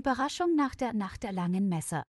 Überraschung nach der Nacht der langen Messer.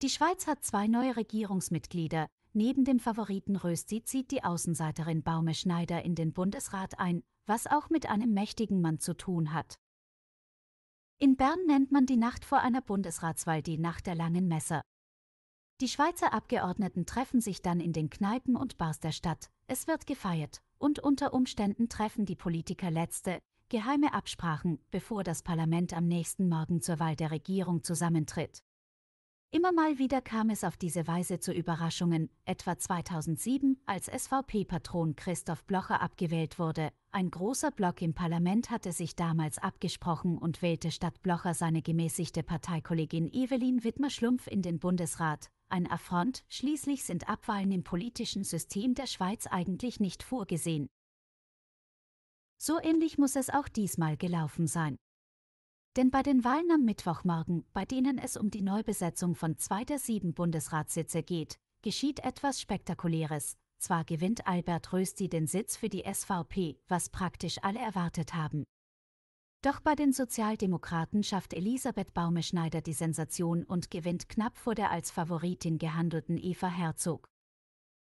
Die Schweiz hat zwei neue Regierungsmitglieder. Neben dem Favoriten Rösti zieht die Außenseiterin Baume Schneider in den Bundesrat ein, was auch mit einem mächtigen Mann zu tun hat. In Bern nennt man die Nacht vor einer Bundesratswahl die Nacht der langen Messer. Die Schweizer Abgeordneten treffen sich dann in den Kneipen und Bars der Stadt, es wird gefeiert, und unter Umständen treffen die Politiker letzte, geheime Absprachen, bevor das Parlament am nächsten Morgen zur Wahl der Regierung zusammentritt. Immer mal wieder kam es auf diese Weise zu Überraschungen, etwa 2007, als SVP-Patron Christoph Blocher abgewählt wurde. Ein großer Block im Parlament hatte sich damals abgesprochen und wählte statt Blocher seine gemäßigte Parteikollegin Evelyn Wittmer-Schlumpf in den Bundesrat. Ein Affront, schließlich sind Abwahlen im politischen System der Schweiz eigentlich nicht vorgesehen. So ähnlich muss es auch diesmal gelaufen sein. Denn bei den Wahlen am Mittwochmorgen, bei denen es um die Neubesetzung von zwei der sieben Bundesratssitze geht, geschieht etwas Spektakuläres. Zwar gewinnt Albert Rösti den Sitz für die SVP, was praktisch alle erwartet haben. Doch bei den Sozialdemokraten schafft Elisabeth Baumeschneider die Sensation und gewinnt knapp vor der als Favoritin gehandelten Eva Herzog.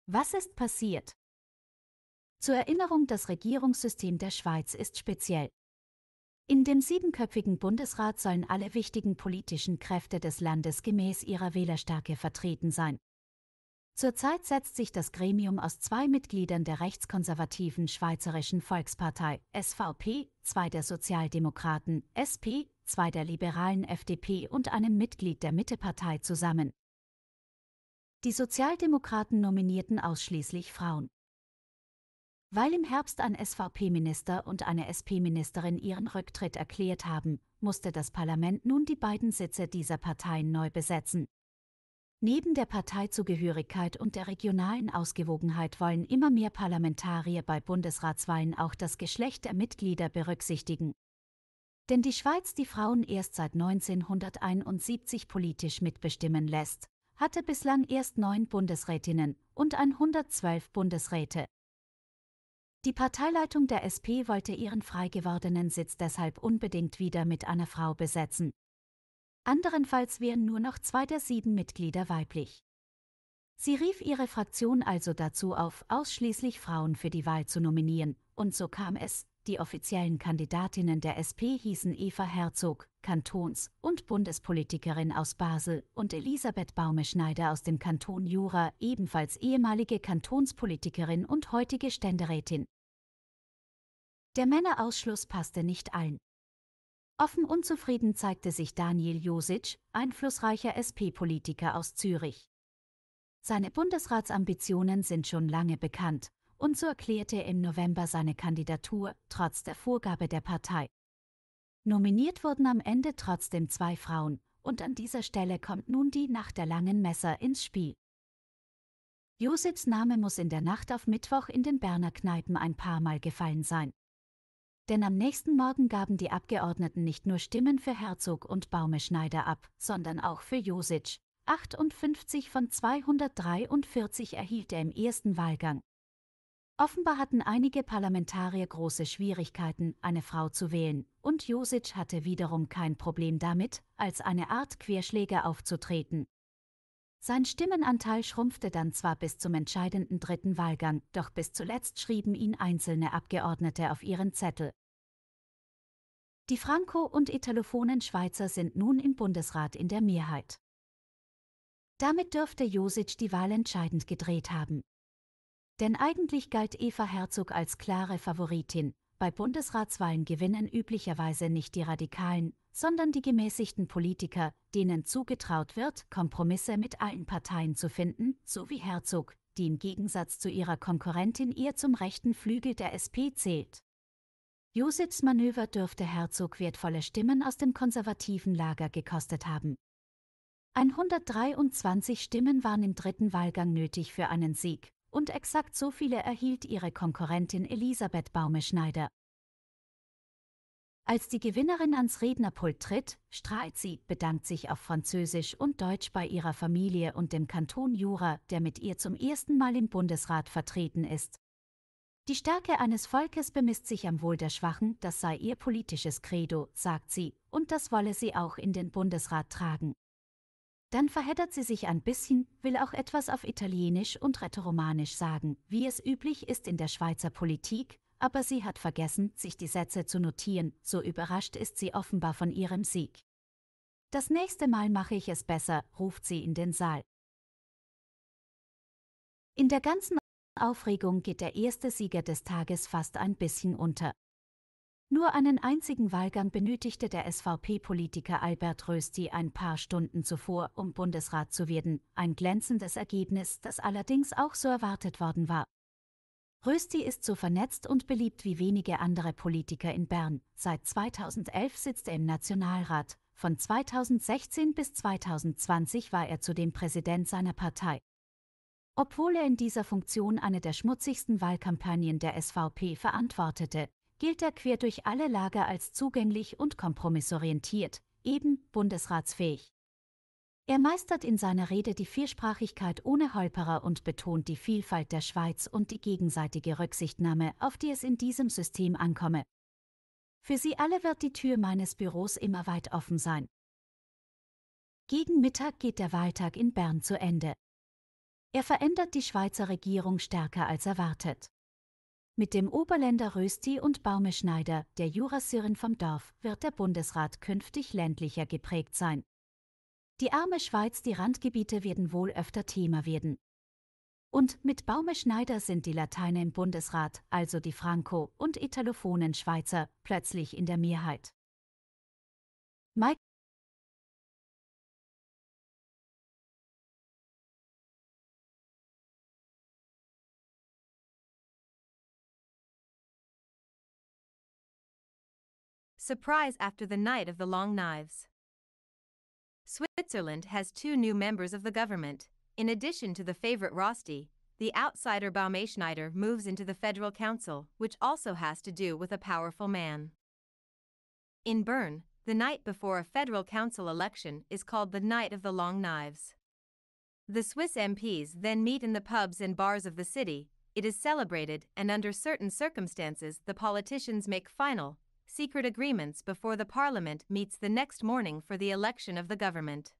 Was ist passiert? Zur Erinnerung, das Regierungssystem der Schweiz ist speziell. In dem siebenköpfigen Bundesrat sollen alle wichtigen politischen Kräfte des Landes gemäß ihrer Wählerstärke vertreten sein. Zurzeit setzt sich das Gremium aus zwei Mitgliedern der rechtskonservativen Schweizerischen Volkspartei SVP, zwei der Sozialdemokraten SP, zwei der liberalen FDP und einem Mitglied der Mittepartei zusammen. Die Sozialdemokraten nominierten ausschließlich Frauen. Weil im Herbst ein SVP-Minister und eine SP-Ministerin ihren Rücktritt erklärt haben, musste das Parlament nun die beiden Sitze dieser Parteien neu besetzen. Neben der Parteizugehörigkeit und der regionalen Ausgewogenheit wollen immer mehr Parlamentarier bei Bundesratswahlen auch das Geschlecht der Mitglieder berücksichtigen. Denn die Schweiz die Frauen erst seit 1971 politisch mitbestimmen lässt, hatte bislang erst neun Bundesrätinnen und 112 Bundesräte. Die Parteileitung der SP wollte ihren frei gewordenen Sitz deshalb unbedingt wieder mit einer Frau besetzen. Anderenfalls wären nur noch zwei der sieben Mitglieder weiblich. Sie rief ihre Fraktion also dazu auf, ausschließlich Frauen für die Wahl zu nominieren, und so kam es. Die offiziellen Kandidatinnen der SP hießen Eva Herzog, Kantons- und Bundespolitikerin aus Basel, und Elisabeth Baumeschneider aus dem Kanton Jura, ebenfalls ehemalige Kantonspolitikerin und heutige Ständerätin. Der Männerausschluss passte nicht allen. Offen unzufrieden zeigte sich Daniel Josic, einflussreicher SP-Politiker aus Zürich. Seine Bundesratsambitionen sind schon lange bekannt, und so erklärte er im November seine Kandidatur, trotz der Vorgabe der Partei. Nominiert wurden am Ende trotzdem zwei Frauen, und an dieser Stelle kommt nun die Nacht der langen Messer ins Spiel. Josefs Name muss in der Nacht auf Mittwoch in den Berner Kneipen ein paar Mal gefallen sein. Denn am nächsten Morgen gaben die Abgeordneten nicht nur Stimmen für Herzog und Baumeschneider ab, sondern auch für Josic. 58 von 243 erhielt er im ersten Wahlgang. Offenbar hatten einige Parlamentarier große Schwierigkeiten, eine Frau zu wählen, und Josic hatte wiederum kein Problem damit, als eine Art Querschläger aufzutreten. Sein Stimmenanteil schrumpfte dann zwar bis zum entscheidenden dritten Wahlgang, doch bis zuletzt schrieben ihn einzelne Abgeordnete auf ihren Zettel. Die Franco- und italophonen Schweizer sind nun im Bundesrat in der Mehrheit. Damit dürfte Josic die Wahl entscheidend gedreht haben. Denn eigentlich galt Eva Herzog als klare Favoritin, bei Bundesratswahlen gewinnen üblicherweise nicht die Radikalen, sondern die gemäßigten Politiker, denen zugetraut wird, Kompromisse mit allen Parteien zu finden, so wie Herzog, die im Gegensatz zu ihrer Konkurrentin eher zum rechten Flügel der SP zählt. Josefs Manöver dürfte Herzog wertvolle Stimmen aus dem konservativen Lager gekostet haben. 123 Stimmen waren im dritten Wahlgang nötig für einen Sieg, und exakt so viele erhielt ihre Konkurrentin Elisabeth Baumeschneider. Als die Gewinnerin ans Rednerpult tritt, strahlt sie, bedankt sich auf Französisch und Deutsch bei ihrer Familie und dem Kanton Jura, der mit ihr zum ersten Mal im Bundesrat vertreten ist. Die Stärke eines Volkes bemisst sich am Wohl der Schwachen, das sei ihr politisches Credo, sagt sie, und das wolle sie auch in den Bundesrat tragen. Dann verheddert sie sich ein bisschen, will auch etwas auf Italienisch und Rätoromanisch sagen, wie es üblich ist in der Schweizer Politik, aber sie hat vergessen, sich die Sätze zu notieren, so überrascht ist sie offenbar von ihrem Sieg. Das nächste Mal mache ich es besser, ruft sie in den Saal. In der ganzen Aufregung geht der erste Sieger des Tages fast ein bisschen unter. Nur einen einzigen Wahlgang benötigte der SVP-Politiker Albert Rösti ein paar Stunden zuvor, um Bundesrat zu werden, ein glänzendes Ergebnis, das allerdings auch so erwartet worden war. Rösti ist so vernetzt und beliebt wie wenige andere Politiker in Bern. Seit 2011 sitzt er im Nationalrat. Von 2016 bis 2020 war er zudem Präsident seiner Partei. Obwohl er in dieser Funktion eine der schmutzigsten Wahlkampagnen der SVP verantwortete, gilt er quer durch alle Lager als zugänglich und kompromissorientiert, eben bundesratsfähig. Er meistert in seiner Rede die Viersprachigkeit ohne Holperer und betont die Vielfalt der Schweiz und die gegenseitige Rücksichtnahme, auf die es in diesem System ankomme. Für Sie alle wird die Tür meines Büros immer weit offen sein. Gegen Mittag geht der Wahltag in Bern zu Ende. Er verändert die Schweizer Regierung stärker als erwartet. Mit dem Oberländer Rösti und Baumeschneider, der Jurassirin vom Dorf, wird der Bundesrat künftig ländlicher geprägt sein. Die arme Schweiz, die Randgebiete werden wohl öfter Thema werden. Und mit Baumeschneider sind die Lateiner im Bundesrat, also die Franco- und Italophonen Schweizer, plötzlich in der Mehrheit. Mike surprise after the night of the Long Knives. Switzerland has two new members of the government. In addition to the favorite Rosti, the outsider Baumeischneider moves into the Federal Council, which also has to do with a powerful man. In Bern, the night before a Federal Council election is called the Night of the Long Knives. The Swiss MPs then meet in the pubs and bars of the city, it is celebrated, and under certain circumstances, the politicians make final, secret agreements before the parliament meets the next morning for the election of the government.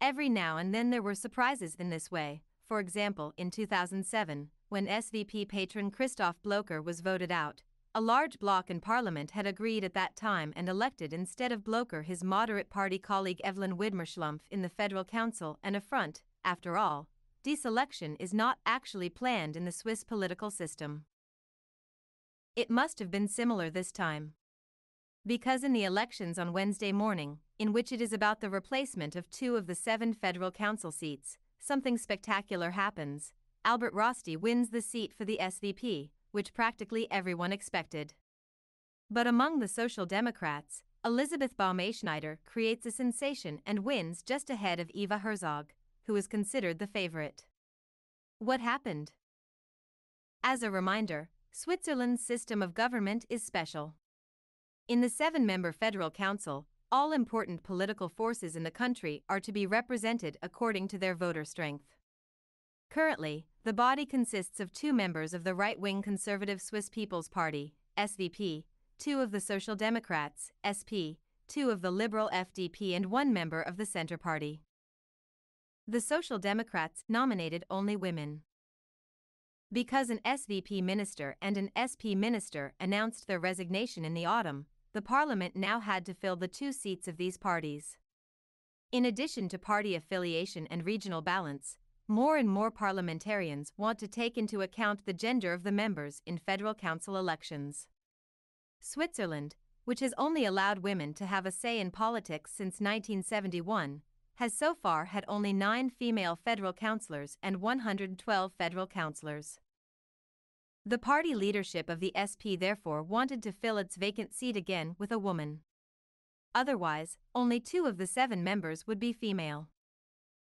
Every now and then there were surprises in this way, for example, in 2007, when SVP patron Christoph Blocher was voted out, a large bloc in parliament had agreed at that time and elected instead of Blocher his moderate party colleague Evelyn Widmer-Schlumpf in the Federal Council an affront, after all, deselection is not actually planned in the Swiss political system. It must have been similar this time. Because in the elections on Wednesday morning, in which it is about the replacement of two of the seven federal council seats, something spectacular happens. Albert Rosti wins the seat for the SVP, which practically everyone expected. But among the Social Democrats, Elizabeth Baumschneider creates a sensation and wins just ahead of Eva Herzog, who is considered the favorite. What happened? As a reminder, Switzerland's system of government is special. In the seven member Federal Council, all important political forces in the country are to be represented according to their voter strength. Currently, the body consists of two members of the right wing Conservative Swiss People's Party, SVP, two of the Social Democrats, SP, two of the Liberal FDP, and one member of the Centre Party. The Social Democrats nominated only women. Because an SVP minister and an SP minister announced their resignation in the autumn, the parliament now had to fill the two seats of these parties. In addition to party affiliation and regional balance, more and more parliamentarians want to take into account the gender of the members in federal council elections. Switzerland, which has only allowed women to have a say in politics since 1971, has so far had only 9 female federal councillors and 112 federal councillors. The party leadership of the SP therefore wanted to fill its vacant seat again with a woman. Otherwise, only two of the seven members would be female.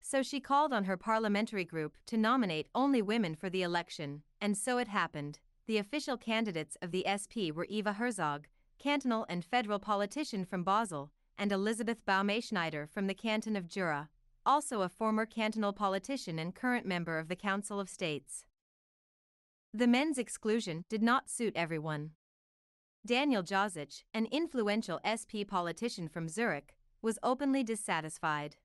So she called on her parliamentary group to nominate only women for the election, and so it happened. The official candidates of the SP were Eva Herzog, cantonal and federal politician from Basel, and Elizabeth Baumeschneider from the Canton of Jura, also a former cantonal politician and current member of the Council of States. The men's exclusion did not suit everyone. Daniel Jozic, an influential SP politician from Zurich, was openly dissatisfied.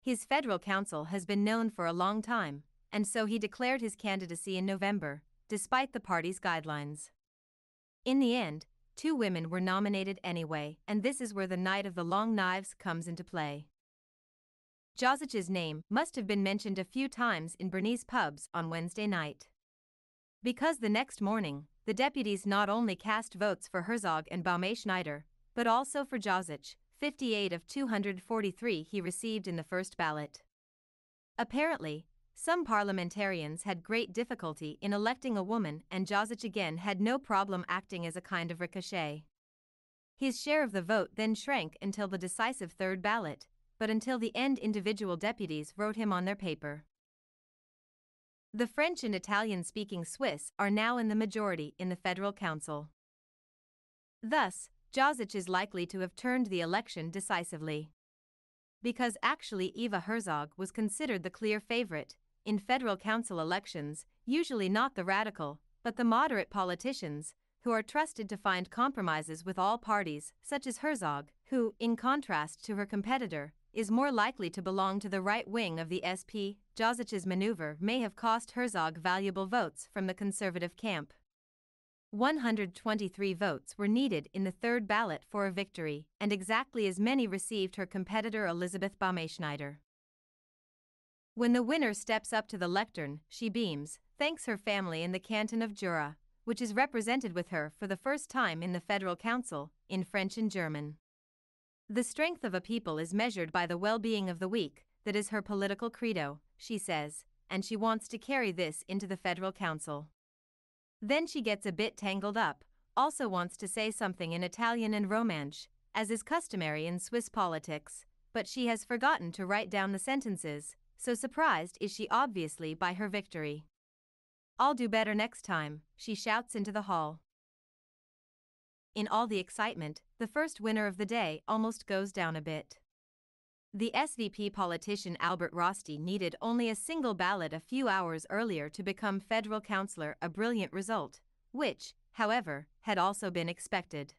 His federal council has been known for a long time, and so he declared his candidacy in November, despite the party's guidelines. In the end, two women were nominated anyway, and this is where the Knight of the Long Knives comes into play. Jozic's name must have been mentioned a few times in Bernese pubs on Wednesday night. Because the next morning, the deputies not only cast votes for Herzog and Baume Schneider, but also for Jozic, 58 of 243 he received in the first ballot. Apparently, some parliamentarians had great difficulty in electing a woman, and Jozic again had no problem acting as a kind of ricochet. His share of the vote then shrank until the decisive third ballot, but until the end, individual deputies wrote him on their paper. The French and Italian speaking Swiss are now in the majority in the Federal Council. Thus, Jozic is likely to have turned the election decisively. Because actually Eva Herzog was considered the clear favorite, in federal council elections, usually not the radical, but the moderate politicians, who are trusted to find compromises with all parties, such as Herzog, who, in contrast to her competitor, is more likely to belong to the right wing of the SP. Jozic's maneuver may have cost Herzog valuable votes from the conservative camp. 123 votes were needed in the third ballot for a victory, and exactly as many received her competitor Elizabeth Baumeschneider. When the winner steps up to the lectern, she beams, thanks her family in the canton of Jura, which is represented with her for the first time in the Federal Council, in French and German. The strength of a people is measured by the well being of the weak, that is her political credo, she says, and she wants to carry this into the Federal Council. Then she gets a bit tangled up, also wants to say something in Italian and Romance, as is customary in Swiss politics, but she has forgotten to write down the sentences, so surprised is she obviously by her victory. I'll do better next time, she shouts into the hall. In all the excitement, the first winner of the day almost goes down a bit. The SVP politician Albert Rosti needed only a single ballot a few hours earlier to become federal councillor, a brilliant result, which, however, had also been expected.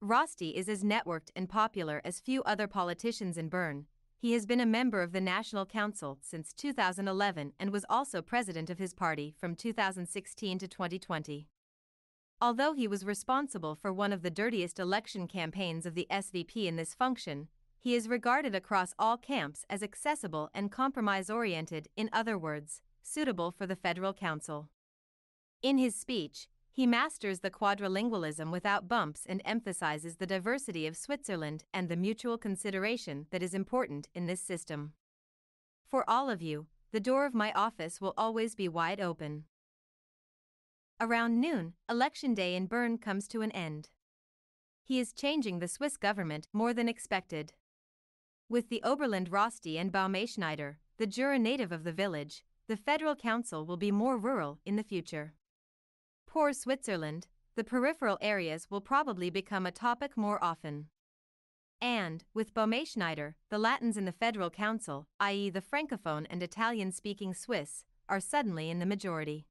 Rosti is as networked and popular as few other politicians in Bern, he has been a member of the National Council since 2011 and was also president of his party from 2016 to 2020. Although he was responsible for one of the dirtiest election campaigns of the SVP in this function, he is regarded across all camps as accessible and compromise oriented, in other words, suitable for the Federal Council. In his speech, he masters the quadrilingualism without bumps and emphasizes the diversity of Switzerland and the mutual consideration that is important in this system. For all of you, the door of my office will always be wide open. Around noon, election day in Bern comes to an end. He is changing the Swiss government more than expected. With the Oberland Rosti and Baumeschneider, the Jura native of the village, the federal council will be more rural in the future. Poor Switzerland, the peripheral areas will probably become a topic more often. And, with Boehme-Schneider, the Latins in the Federal Council, i.e. the Francophone and Italian-speaking Swiss, are suddenly in the majority.